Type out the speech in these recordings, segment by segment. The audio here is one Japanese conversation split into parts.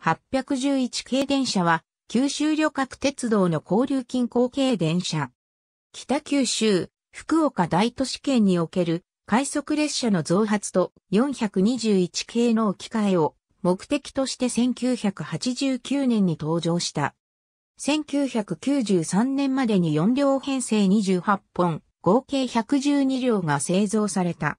811系電車は、九州旅客鉄道の交流近郊系電車。北九州、福岡大都市圏における快速列車の増発と421系の置き換えを目的として1989年に登場した。1993年までに4両編成28本、合計112両が製造された。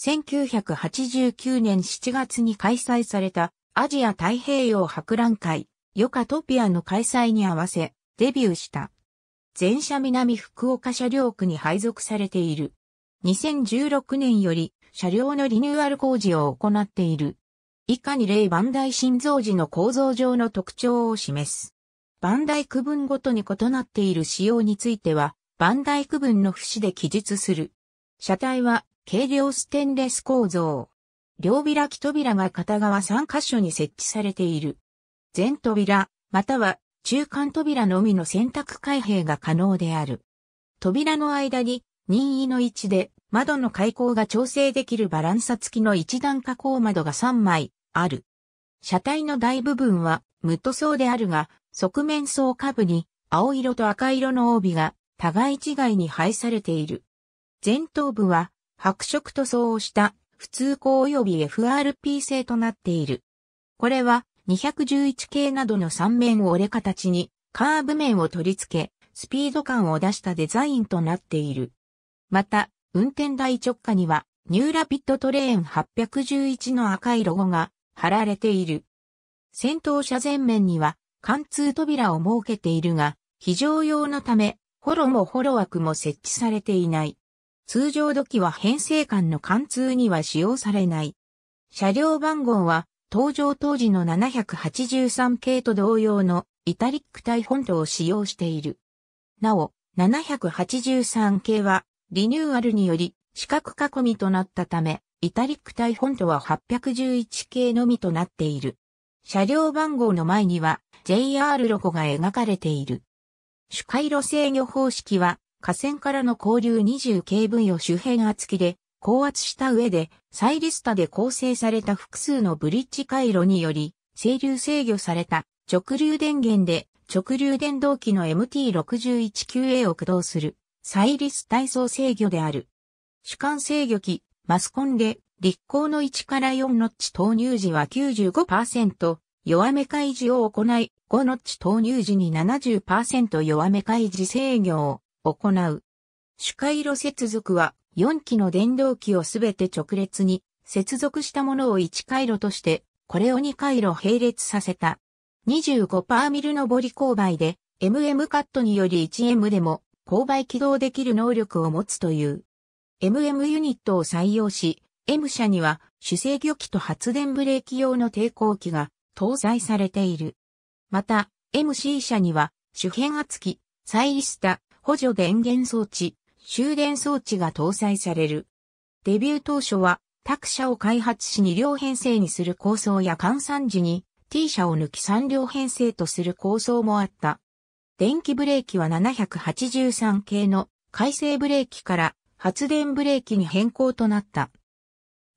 1989年7月に開催されたアジア太平洋博覧会、ヨカトピアの開催に合わせ、デビューした。全社南福岡車両区に配属されている。2016年より車両のリニューアル工事を行っている。以下に例万代心臓時の構造上の特徴を示す。万代区分ごとに異なっている仕様については、万代区分の節で記述する。車体は軽量ステンレス構造。両開き扉が片側3箇所に設置されている。全扉、または中間扉のみの選択開閉が可能である。扉の間に任意の位置で窓の開口が調整できるバランサ付きの一段加工窓が3枚ある。車体の大部分は無塗装であるが、側面層下部に青色と赤色の帯が互い違いに配されている。前頭部は白色塗装をした普通項及び FRP 製となっている。これは211系などの3面折れ形にカーブ面を取り付け、スピード感を出したデザインとなっている。また、運転台直下にはニューラピッドトレーン811の赤いロゴが貼られている。先頭車前面には貫通扉を設けているが、非常用のため、ホロもホロ枠も設置されていない。通常土器は編成間の貫通には使用されない。車両番号は、登場当時の783系と同様のイタリック体フォントを使用している。なお、783系は、リニューアルにより、四角囲みとなったため、イタリック体フォントは811系のみとなっている。車両番号の前には JR ロゴが描かれている。主回路制御方式は河川からの交流 20kV を周辺厚木で高圧した上で、サイリスタで構成された複数のブリッジ回路により、清流制御された直流電源で直流電動機の MT61QA を駆動する、サイリス体操制御である。主管制御機、マスコンで、立候の1から4ノッチ投入時は95%、弱め開示を行い、5ノッチ投入時に70%弱め開示制御を行う。主回路接続は4機の電動機をすべて直列に接続したものを1回路として、これを2回路並列させた。25パーミルの上り勾配で、MM カットにより 1M でも勾配起動できる能力を持つという。MM ユニットを採用し、M 社には主制御機と発電ブレーキ用の抵抗機が搭載されている。また、MC 社には主変圧機、サイリスタ、補助電源装置、終電装置が搭載される。デビュー当初は、ク車を開発し2両編成にする構想や換算時に T 車を抜き3両編成とする構想もあった。電気ブレーキは783系の回生ブレーキから発電ブレーキに変更となった。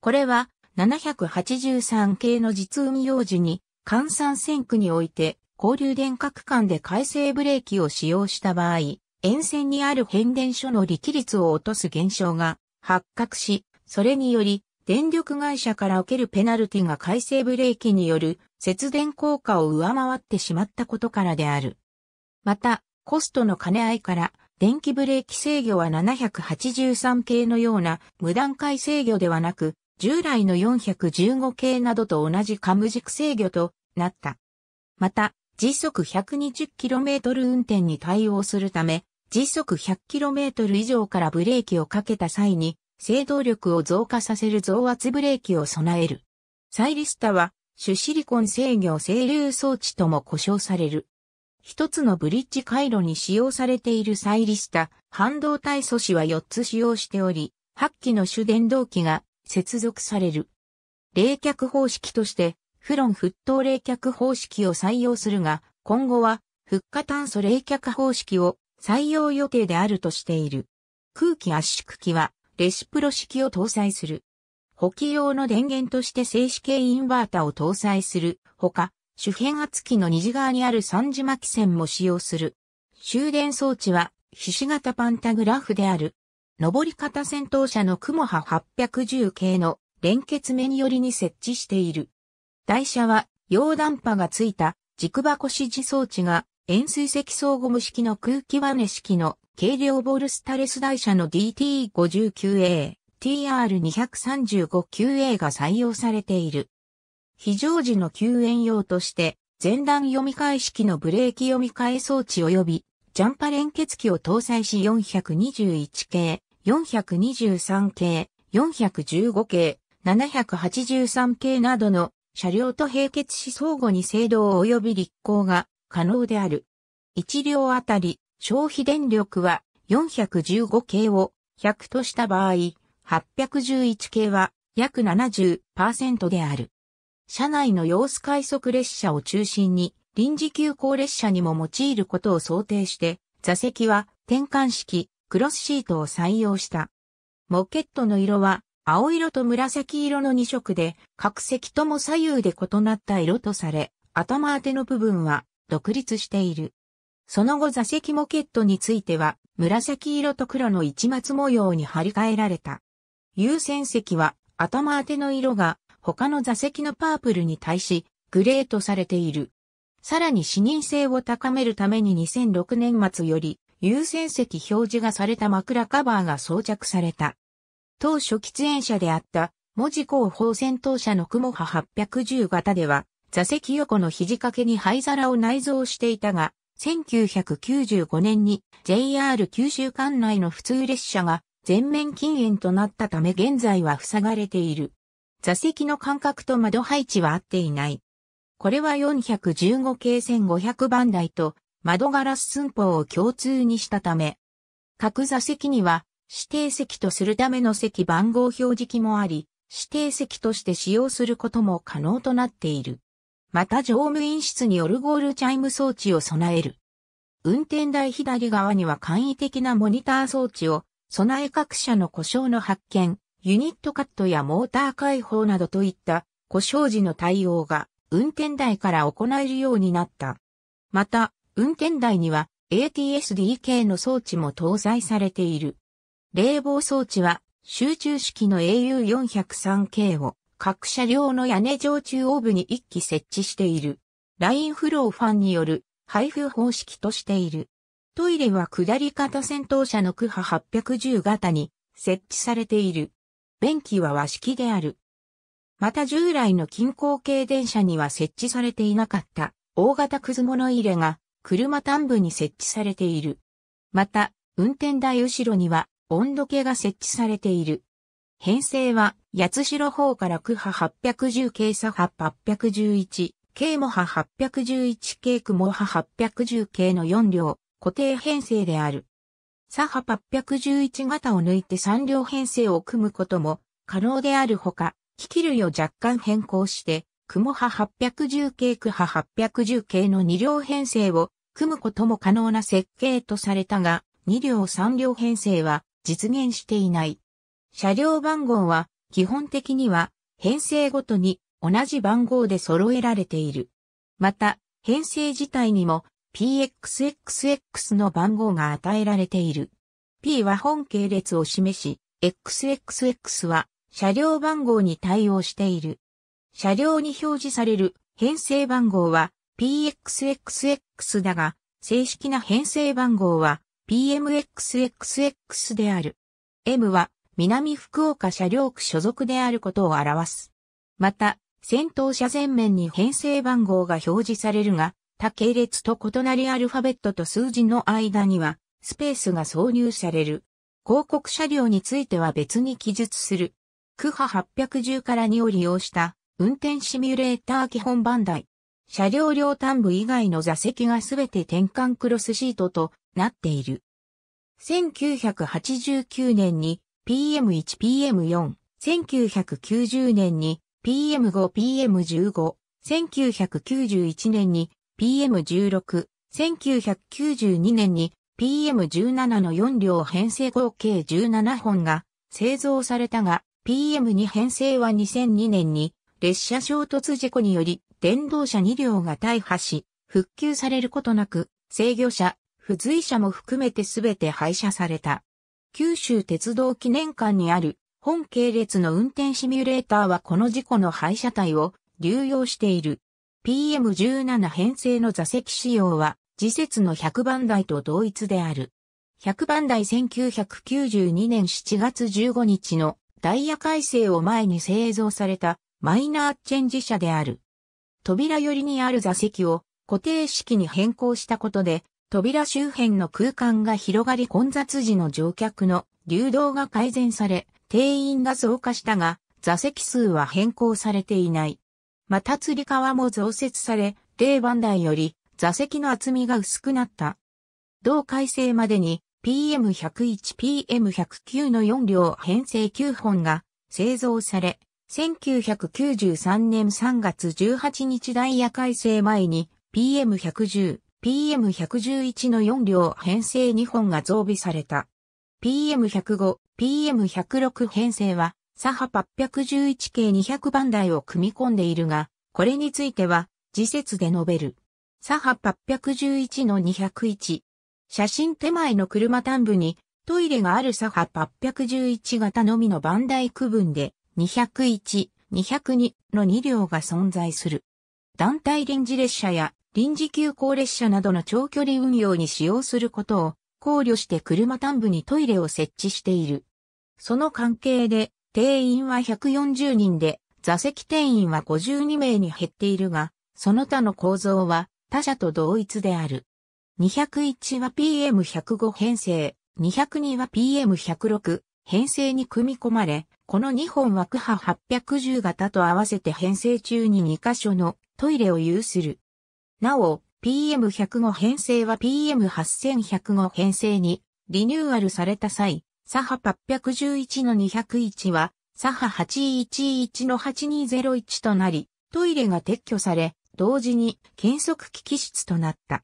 これは783系の実運用時に換算線区において交流電角間で回生ブレーキを使用した場合、沿線にある変電所の力率を落とす現象が発覚し、それにより、電力会社から受けるペナルティが回生ブレーキによる節電効果を上回ってしまったことからである。また、コストの兼ね合いから、電気ブレーキ制御は783系のような無段階制御ではなく、従来の415系などと同じカム軸制御となった。また、時速 120km 運転に対応するため、時速 100km 以上からブレーキをかけた際に、制動力を増加させる増圧ブレーキを備える。サイリスタは、主シリコン制御整流装置とも呼称される。一つのブリッジ回路に使用されているサイリスタ、半導体素子は4つ使用しており、8機の主電動機が接続される。冷却方式として、フロン沸騰冷却方式を採用するが、今後は、復化炭素冷却方式を採用予定であるとしている。空気圧縮機はレシプロ式を搭載する。補給用の電源として静止系インバータを搭載するほか、主変圧器の虹側にある三次巻線も使用する。終電装置はひし形パンタグラフである。上り方戦闘車の雲波810系の連結目によりに設置している。台車は溶断波がついた軸箱指示装置が円錐積層ゴム式の空気輪根式の軽量ボルスタレス台車の DT59A、TR235QA が採用されている。非常時の救援用として、前段読み替え式のブレーキ読み替え装置及び、ジャンパ連結機を搭載し421系、423系、415系、783系などの車両と並結し相互に制動及び立行が可能である。1両あたり消費電力は 415K 系を100とした場合、811系は約70%である。車内の様子快速列車を中心に臨時急行列車にも用いることを想定して座席は転換式クロスシートを採用した。モケットの色は青色と紫色の2色で各席とも左右で異なった色とされ頭当ての部分は独立している。その後座席モケットについては、紫色と黒の市松模様に張り替えられた。優先席は頭当ての色が他の座席のパープルに対しグレーとされている。さらに視認性を高めるために2006年末より優先席表示がされた枕カバーが装着された。当初喫煙者であった文字広報戦闘車の雲波810型では座席横の肘掛けに灰皿を内蔵していたが、1995年に JR 九州管内の普通列車が全面禁煙となったため現在は塞がれている。座席の間隔と窓配置は合っていない。これは415系1500番台と窓ガラス寸法を共通にしたため、各座席には指定席とするための席番号表示器もあり、指定席として使用することも可能となっている。また乗務員室にオルゴールチャイム装置を備える。運転台左側には簡易的なモニター装置を備え各社の故障の発見、ユニットカットやモーター開放などといった故障時の対応が運転台から行えるようになった。また、運転台には ATSDK の装置も搭載されている。冷房装置は集中式の AU403K を各車両の屋根上中央部に一基設置している。ラインフローファンによる配布方式としている。トイレは下り方戦闘車の区波810型に設置されている。便器は和式である。また従来の近郊系電車には設置されていなかった大型くず物入れが車端部に設置されている。また、運転台後ろには温度計が設置されている。編成は八代方から区派810系左波811、系模波811系雲派810系の4両、固定編成である。左波811型を抜いて3両編成を組むことも可能であるほか、機器類を若干変更して、雲派810系区派810系の2両編成を組むことも可能な設計とされたが、2両3両編成は実現していない。車両番号は基本的には編成ごとに同じ番号で揃えられている。また、編成自体にも PXXX の番号が与えられている。P は本系列を示し、XXX は車両番号に対応している。車両に表示される編成番号は PXXX だが、正式な編成番号は PMXXX である。M は南福岡車両区所属であることを表す。また、先頭車前面に編成番号が表示されるが、他系列と異なりアルファベットと数字の間には、スペースが挿入される。広告車両については別に記述する。クハ810から2を利用した運転シミュレーター基本番台。車両両端部以外の座席がすべて転換クロスシートとなっている。1989年に PM1、PM4、1990年に PM5、PM15、1991年に PM16、1992年に PM17 の4両編成合計17本が製造されたが、PM2 編成は2002年に列車衝突事故により電動車2両が大破し、復旧されることなく、制御車、付随車も含めてすべて廃車された。九州鉄道記念館にある本系列の運転シミュレーターはこの事故の廃車体を流用している。PM17 編成の座席仕様は次節の100番台と同一である。100番台1992年7月15日のダイヤ改正を前に製造されたマイナーチェンジ車である。扉寄りにある座席を固定式に変更したことで扉周辺の空間が広がり混雑時の乗客の流動が改善され、定員が増加したが、座席数は変更されていない。また吊り革も増設され、定番台より座席の厚みが薄くなった。同改正までに PM101、PM109 の4両編成9本が製造され、1993年3月18日ダイヤ改正前に PM110、PM111 の4両編成2本が増備された。PM105、PM106 編成は、サハ811系200番台を組み込んでいるが、これについては、次節で述べる。サハ811の201。写真手前の車端部に、トイレがあるサハ811型のみの番台区分で、201、202の2両が存在する。団体臨時列車や臨時急行列車などの長距離運用に使用することを考慮して車端部にトイレを設置している。その関係で定員は140人で座席定員は52名に減っているが、その他の構造は他社と同一である。201は PM105 編成、202は PM106 編成に組み込まれ、この2本は区波810型と合わせて編成中に2カ所のトイレを有する。なお、PM105 編成は PM8105 編成にリニューアルされた際、サハ811の201は、サハ811の8201となり、トイレが撤去され、同時に検測機器室となった。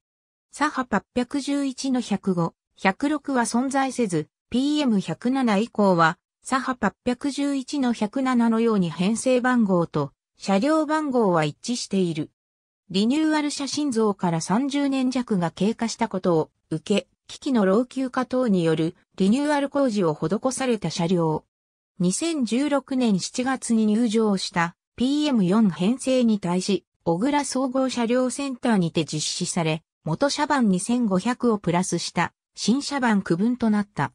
サハ811の105、106は存在せず、PM107 以降は、サハ811の107のように編成番号と車両番号は一致している。リニューアル写真像から30年弱が経過したことを受け、機器の老朽化等によるリニューアル工事を施された車両。2016年7月に入場した PM4 編成に対し、小倉総合車両センターにて実施され、元車番2500をプラスした新車番区分となった。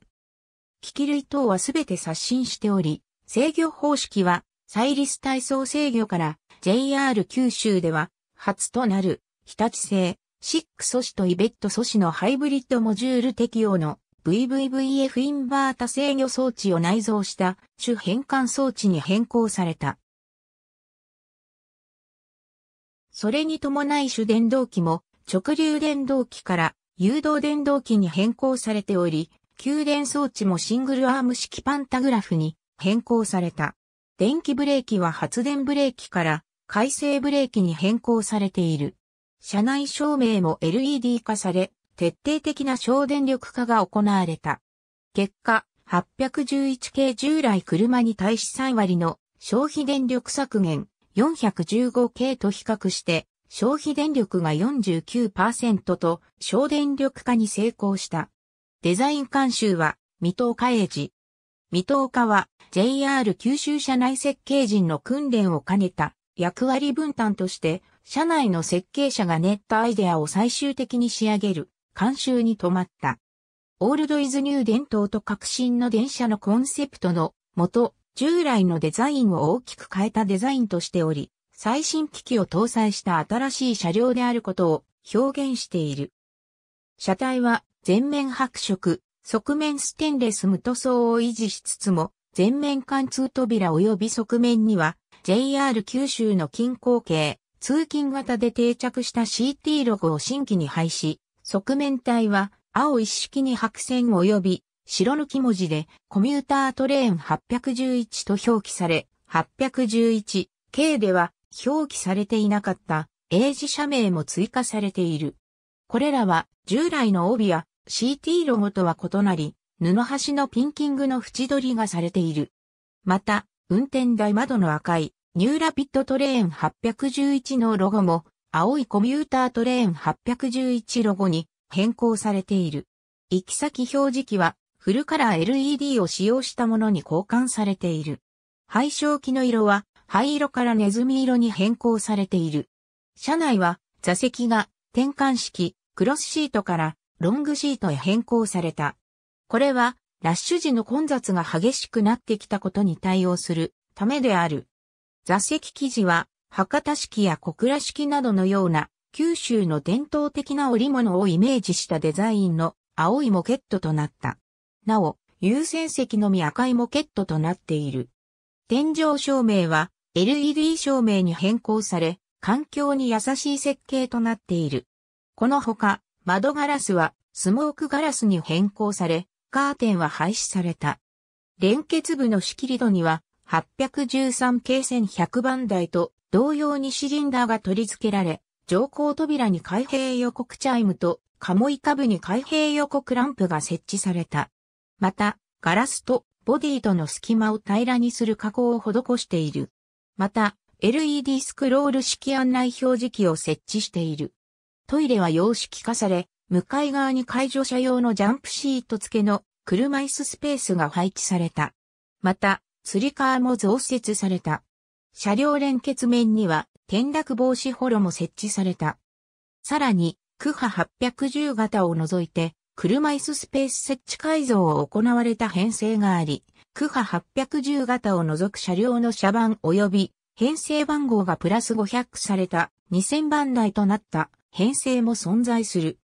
機器類等はすべて刷新しており、制御方式は、サイリス体操制御から JR 九州では初となる、日立製、シック素子とイベット素子のハイブリッドモジュール適用の VVVF インバータ制御装置を内蔵した主変換装置に変更された。それに伴い主電動機も直流電動機から誘導電動機に変更されており、給電装置もシングルアーム式パンタグラフに変更された。電気ブレーキは発電ブレーキから回生ブレーキに変更されている。車内照明も LED 化され、徹底的な省電力化が行われた。結果、811系従来車に対し3割の消費電力削減415系と比較して消費電力が49%と省電力化に成功した。デザイン監修は水戸岡英治。水戸岡は JR 九州車内設計人の訓練を兼ねた役割分担として、社内の設計者が練ったアイデアを最終的に仕上げる、監修に止まった。オールドイズニュー伝統と革新の電車のコンセプトのもと、従来のデザインを大きく変えたデザインとしており、最新機器を搭載した新しい車両であることを表現している。車体は全面白色、側面ステンレス無塗装を維持しつつも、全面貫通扉及び側面には JR 九州の近郊系、通勤型で定着した CT ロゴを新規に廃止、側面体は青一式に白線及び白抜き文字でコミュータートレーン811と表記され、811、K では表記されていなかった英字社名も追加されている。これらは従来の帯や CT ロゴとは異なり、布端のピンキングの縁取りがされている。また、運転台窓の赤いニューラピッドトレーン811のロゴも、青いコミュータートレーン811ロゴに変更されている。行き先表示器は、フルカラー LED を使用したものに交換されている。配色器の色は、灰色からネズミ色に変更されている。車内は、座席が転換式、クロスシートからロングシートへ変更された。これは、ラッシュ時の混雑が激しくなってきたことに対応するためである。座席生地は、博多式や小倉式などのような、九州の伝統的な織物をイメージしたデザインの青いモケットとなった。なお、優先席のみ赤いモケットとなっている。天井照明は LED 照明に変更され、環境に優しい設計となっている。このほか、窓ガラスはスモークガラスに変更され、カーテンは廃止された。連結部の仕切り戸には813系1100番台と同様にシリンダーが取り付けられ、乗降扉に開閉予告チャイムとモイ下部に開閉予告ランプが設置された。また、ガラスとボディとの隙間を平らにする加工を施している。また、LED スクロール式案内表示器を設置している。トイレは様式化され、向かい側に解除者用のジャンプシート付けの車椅子スペースが配置された。また、リりーも増設された。車両連結面には転落防止ホロも設置された。さらに、クハ810型を除いて、車椅子スペース設置改造を行われた編成があり、クハ810型を除く車両の車番及び編成番号がプラス500された2000番台となった編成も存在する。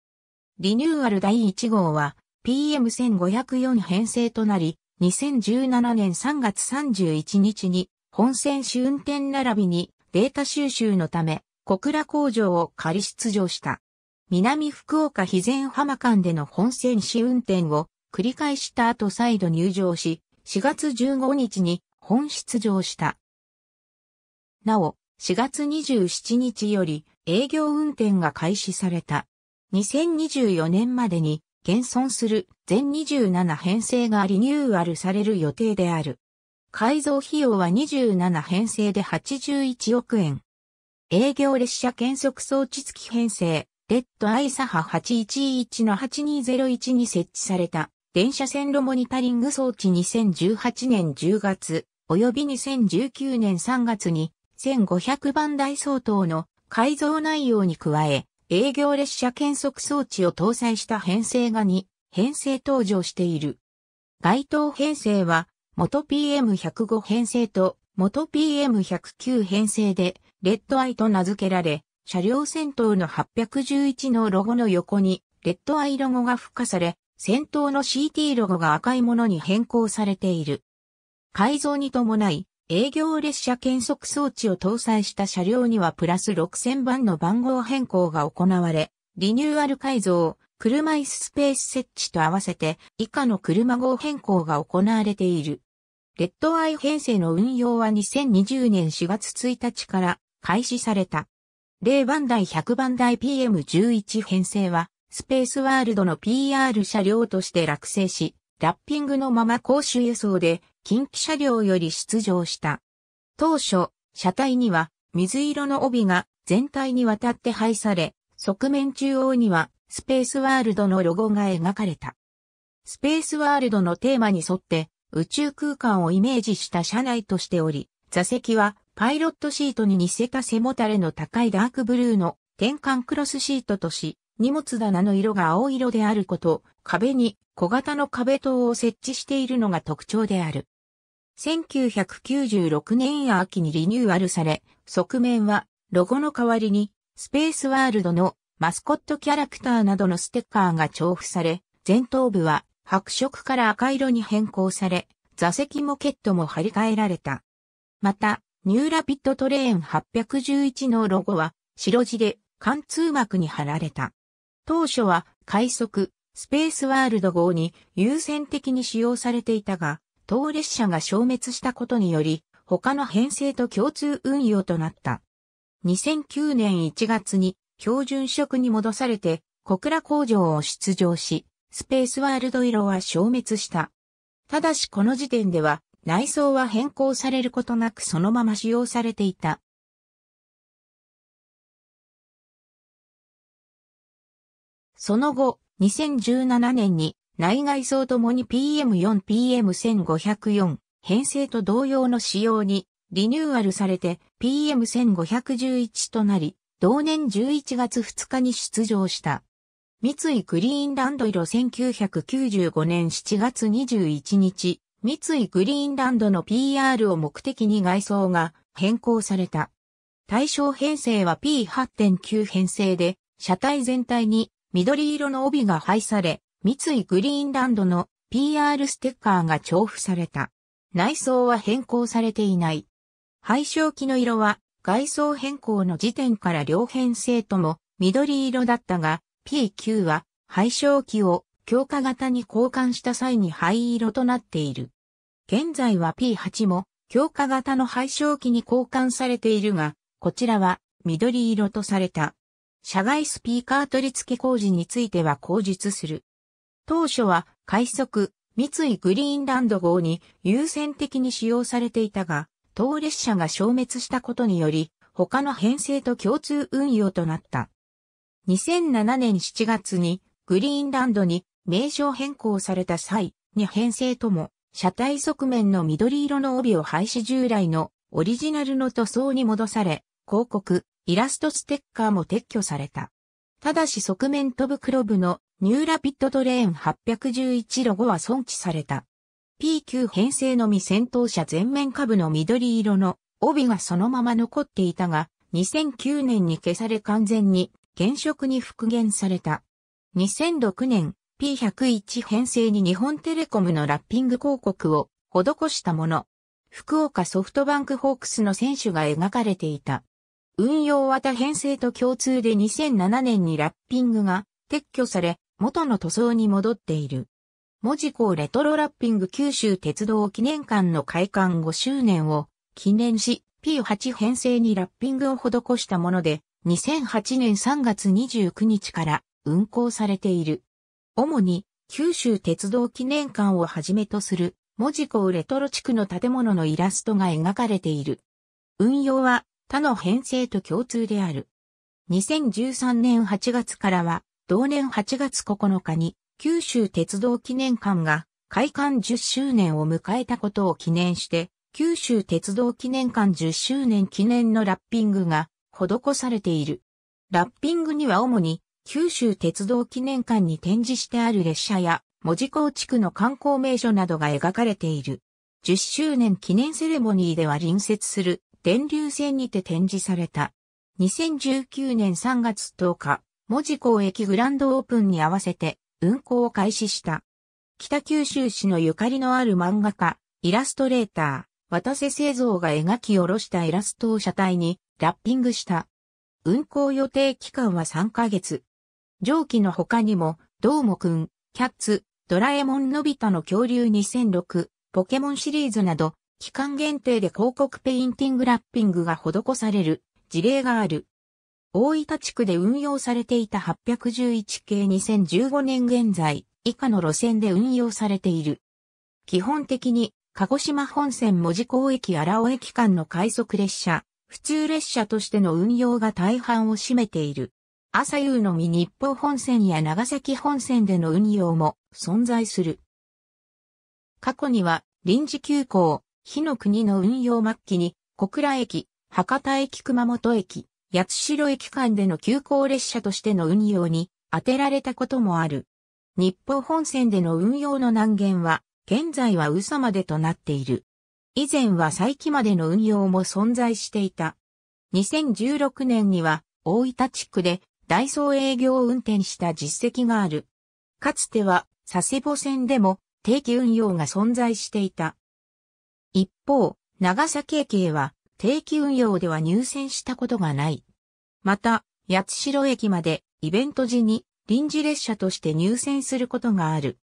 リニューアル第1号は PM1504 編成となり、2017年3月31日に本選手運転並びにデータ収集のため小倉工場を仮出場した。南福岡肥前浜間での本選手運転を繰り返した後再度入場し、4月15日に本出場した。なお、4月27日より営業運転が開始された。2024年までに現存する全27編成がリニューアルされる予定である。改造費用は27編成で81億円。営業列車検測装置付き編成、レッドアイサハ811の8201に設置された電車線路モニタリング装置2018年10月、及び2019年3月に1500番台相当の改造内容に加え、営業列車検測装置を搭載した編成が2編成登場している。該当編成は、元 PM105 編成と元 PM109 編成で、レッドアイと名付けられ、車両戦闘の811のロゴの横に、レッドアイロゴが付加され、戦闘の CT ロゴが赤いものに変更されている。改造に伴い、営業列車検測装置を搭載した車両にはプラス6000番の番号変更が行われ、リニューアル改造、車椅子スペース設置と合わせて以下の車号変更が行われている。レッドアイ編成の運用は2020年4月1日から開始された。0番台100番台 PM11 編成はスペースワールドの PR 車両として落成し、ラッピングのまま公衆輸送で近畿車両より出場した。当初、車体には水色の帯が全体にわたって配され、側面中央にはスペースワールドのロゴが描かれた。スペースワールドのテーマに沿って宇宙空間をイメージした車内としており、座席はパイロットシートに似せた背もたれの高いダークブルーの転換クロスシートとし、荷物棚の色が青色であること、壁に小型の壁灯を設置しているのが特徴である。1996年秋にリニューアルされ、側面はロゴの代わりにスペースワールドのマスコットキャラクターなどのステッカーが重複され、前頭部は白色から赤色に変更され、座席もケットも張り替えられた。また、ニューラピッドトレーン811のロゴは白地で貫通幕に貼られた。当初は快速、スペースワールド号に優先的に使用されていたが、当列車が消滅したことにより、他の編成と共通運用となった。2009年1月に標準色に戻されて、小倉工場を出場し、スペースワールド色は消滅した。ただしこの時点では、内装は変更されることなくそのまま使用されていた。その後、2017年に内外装ともに PM4、PM1504 編成と同様の仕様にリニューアルされて PM1511 となり、同年11月2日に出場した。三井グリーンランド色1995年7月21日、三井グリーンランドの PR を目的に外装が変更された。対象編成は P8.9 編成で、車体全体に緑色の帯が配され、三井グリーンランドの PR ステッカーが重布された。内装は変更されていない。配色機の色は外装変更の時点から両編成とも緑色だったが、P9 は廃焼機を強化型に交換した際に灰色となっている。現在は P8 も強化型の廃焼機に交換されているが、こちらは緑色とされた。社外スピーカー取り付け工事については口述する。当初は快速、三井グリーンランド号に優先的に使用されていたが、当列車が消滅したことにより、他の編成と共通運用となった。2007年7月にグリーンランドに名称変更された際に編成とも車体側面の緑色の帯を廃止従来のオリジナルの塗装に戻され、広告、イラストステッカーも撤去された。ただし側面とぶクロブのニューラピッドトレーン811ロゴは存置された。P9 編成のみ戦闘車前面下部の緑色の帯がそのまま残っていたが、2009年に消され完全に原色に復元された。2006年 P101 編成に日本テレコムのラッピング広告を施したもの。福岡ソフトバンクホークスの選手が描かれていた。運用は型編成と共通で2007年にラッピングが撤去され、元の塗装に戻っている。文字港レトロラッピング九州鉄道記念館の開館5周年を記念し P8 編成にラッピングを施したもので2008年3月29日から運行されている。主に九州鉄道記念館をはじめとする文字港レトロ地区の建物のイラストが描かれている。運用は他の編成と共通である。2013年8月からは同年8月9日に九州鉄道記念館が開館10周年を迎えたことを記念して、九州鉄道記念館10周年記念のラッピングが施されている。ラッピングには主に九州鉄道記念館に展示してある列車や文字港地区の観光名所などが描かれている。10周年記念セレモニーでは隣接する電流線にて展示された。2019年3月10日、文字港駅グランドオープンに合わせて運行を開始した。北九州市のゆかりのある漫画家、イラストレーター、渡瀬製造が描き下ろしたイラストを車体にラッピングした。運行予定期間は3ヶ月。上記の他にも、どーもくん、キャッツ、ドラえもんのび太の恐竜2006、ポケモンシリーズなど、期間限定で広告ペインティングラッピングが施される事例がある。大分地区で運用されていた811系2015年現在、以下の路線で運用されている。基本的に、鹿児島本線門司港駅荒尾駅間の快速列車、普通列車としての運用が大半を占めている。朝夕のみ日報本線や長崎本線での運用も存在する。過去には、臨時急行、日の国の運用末期に、小倉駅、博多駅熊本駅、八代駅間での急行列車としての運用に当てられたこともある。日報本線での運用の難言は、現在は嘘までとなっている。以前は再起までの運用も存在していた。2016年には大分地区でダイソー営業を運転した実績がある。かつては佐世保線でも定期運用が存在していた。一方、長崎駅へは定期運用では入線したことがない。また、八代駅までイベント時に臨時列車として入線することがある。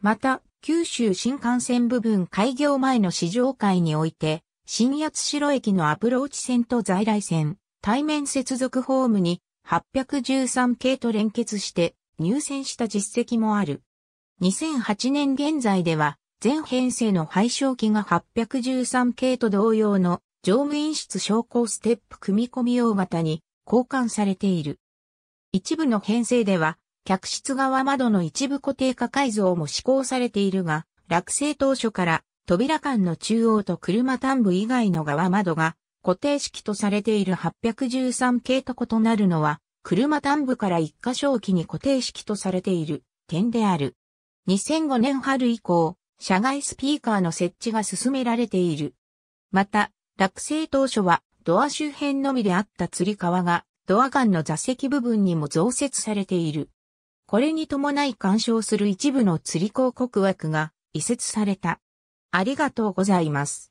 また、九州新幹線部分開業前の試乗会において、新八代駅のアプローチ線と在来線、対面接続ホームに813系と連結して入線した実績もある。2008年現在では全編成の配照機が813系と同様の乗務員室昇降ステップ組み込み用型に交換されている。一部の編成では、客室側窓の一部固定化改造も施行されているが、落成当初から扉間の中央と車端部以外の側窓が固定式とされている813系と異なるのは、車端部から一箇所置きに固定式とされている点である。2005年春以降、社外スピーカーの設置が進められている。また、落成当初はドア周辺のみであった釣り革がドア間の座席部分にも増設されている。これに伴い干渉する一部の釣り広告枠が移設された。ありがとうございます。